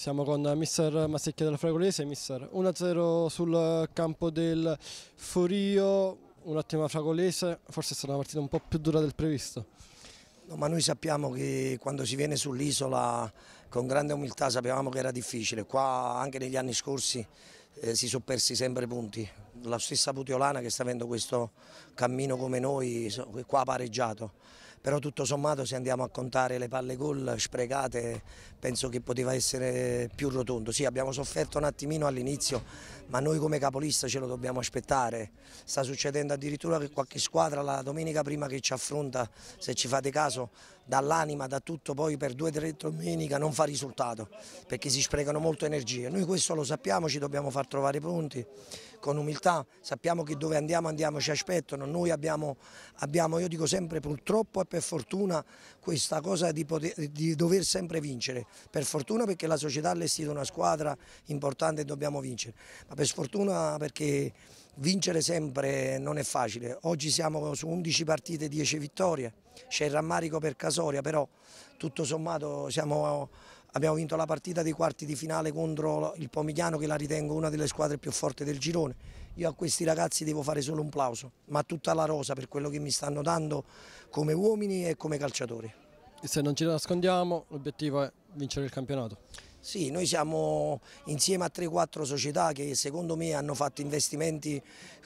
Siamo con mister Massecchia della Fragolese, mister 1-0 sul campo del Forio, un'ottima Fragolese, forse è stata una partita un po' più dura del previsto. No, ma noi sappiamo che quando si viene sull'isola con grande umiltà sapevamo che era difficile, qua anche negli anni scorsi eh, si sono persi sempre punti, la stessa Putiolana che sta avendo questo cammino come noi, qua pareggiato però tutto sommato se andiamo a contare le palle gol sprecate penso che poteva essere più rotondo. Sì, abbiamo sofferto un attimino all'inizio, ma noi come capolista ce lo dobbiamo aspettare. Sta succedendo addirittura che qualche squadra la domenica prima che ci affronta, se ci fate caso, dall'anima, da tutto, poi per due o tre domenica non fa risultato, perché si sprecano molte energie. Noi questo lo sappiamo, ci dobbiamo far trovare pronti, con umiltà, sappiamo che dove andiamo andiamo, ci aspettano. Noi abbiamo, abbiamo io dico sempre purtroppo e per fortuna, questa cosa di, poter, di dover sempre vincere. Per fortuna perché la società ha allestito una squadra importante e dobbiamo vincere, ma per sfortuna perché Vincere sempre non è facile, oggi siamo su 11 partite, 10 vittorie, c'è il rammarico per Casoria, però tutto sommato siamo, abbiamo vinto la partita dei quarti di finale contro il Pomigliano che la ritengo una delle squadre più forti del girone. Io a questi ragazzi devo fare solo un plauso, ma tutta la rosa per quello che mi stanno dando come uomini e come calciatori. E se non ci nascondiamo l'obiettivo è vincere il campionato? Sì, noi siamo insieme a 3-4 società che secondo me hanno fatto investimenti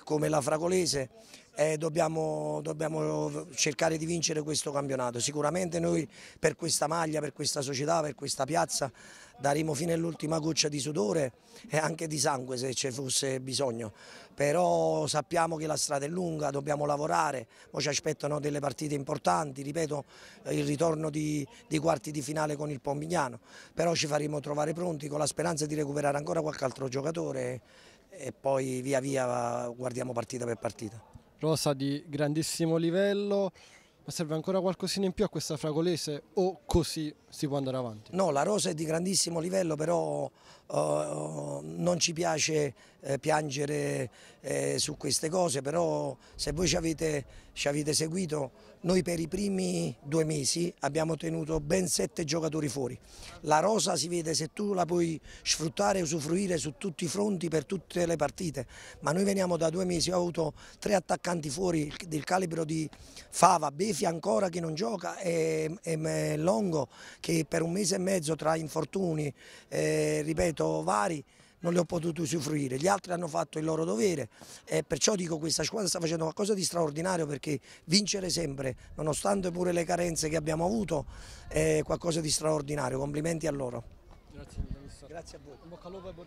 come la Fragolese eh, dobbiamo, dobbiamo, cercare di vincere questo campionato. Sicuramente noi per questa maglia, per questa società, per questa piazza daremo fine all'ultima goccia di sudore e anche di sangue se ci fosse bisogno, però sappiamo che la strada è lunga, dobbiamo lavorare, Poi ci aspettano delle partite importanti, ripeto eh, il ritorno di, di quarti di finale con il Pomigliano, però ci faremo trovare pronti con la speranza di recuperare ancora qualche altro giocatore e poi via via guardiamo partita per partita rosa di grandissimo livello ma serve ancora qualcosina in più a questa fragolese o così si può andare avanti? No, la rosa è di grandissimo livello, però eh, non ci piace eh, piangere eh, su queste cose, però se voi ci avete, ci avete seguito, noi per i primi due mesi abbiamo tenuto ben sette giocatori fuori. La rosa si vede se tu la puoi sfruttare e usufruire su tutti i fronti per tutte le partite, ma noi veniamo da due mesi, ho avuto tre attaccanti fuori del calibro di Fava, Befa, ancora che non gioca e, e Longo che per un mese e mezzo tra infortuni, eh, ripeto, vari, non li ho potuti usufruire, gli altri hanno fatto il loro dovere e perciò dico questa squadra sta facendo qualcosa di straordinario perché vincere sempre, nonostante pure le carenze che abbiamo avuto, è qualcosa di straordinario, complimenti a loro. Grazie, Grazie a voi.